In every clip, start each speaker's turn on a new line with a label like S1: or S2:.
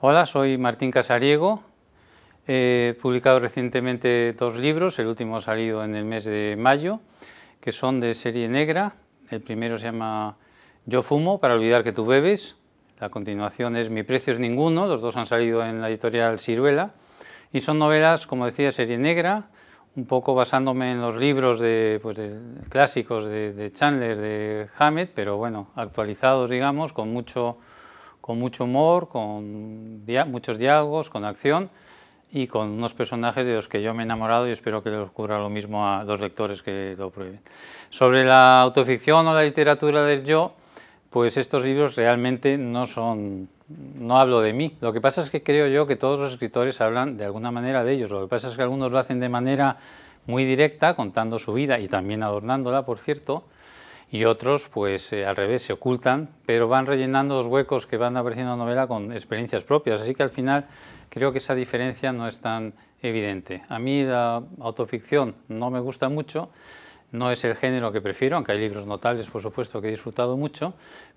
S1: Hola, soy Martín Casariego. He publicado recientemente dos libros, el último ha salido en el mes de mayo, que son de serie negra. El primero se llama Yo fumo para olvidar que tú bebes. La continuación es Mi precio es ninguno, los dos han salido en la editorial Ciruela. Y son novelas, como decía, serie negra, un poco basándome en los libros de, pues, clásicos de, de Chandler, de Hammett, pero bueno, actualizados, digamos, con mucho con mucho humor, con muchos diálogos, con acción y con unos personajes de los que yo me he enamorado y espero que les ocurra lo mismo a los lectores que lo prueben. Sobre la autoficción o la literatura del yo, pues estos libros realmente no son, no hablo de mí. Lo que pasa es que creo yo que todos los escritores hablan de alguna manera de ellos. Lo que pasa es que algunos lo hacen de manera muy directa, contando su vida y también adornándola, por cierto, y otros pues eh, al revés se ocultan, pero van rellenando los huecos que van apareciendo en la novela con experiencias propias, así que al final creo que esa diferencia no es tan evidente. A mí la autoficción no me gusta mucho, no es el género que prefiero, aunque hay libros notables, por supuesto, que he disfrutado mucho,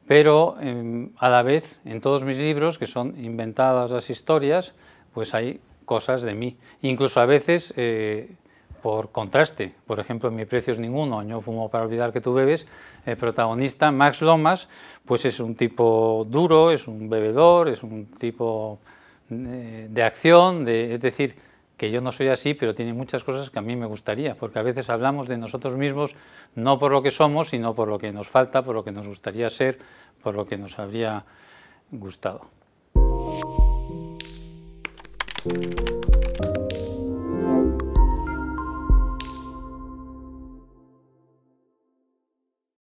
S1: pero em, a la vez en todos mis libros, que son inventadas las historias, pues hay cosas de mí. Incluso a veces eh, por contraste, por ejemplo, en Mi precio es ninguno, Yo fumo para olvidar que tú bebes, el protagonista, Max Lomas, pues es un tipo duro, es un bebedor, es un tipo eh, de, acción, es decir, que yo no soy así, pero tiene muchas cosas que a mí me gustaría, porque a veces hablamos de nosotros mismos no por lo que somos, sino por lo que nos falta, por lo que nos gustaría ser, por lo que nos habría gustado.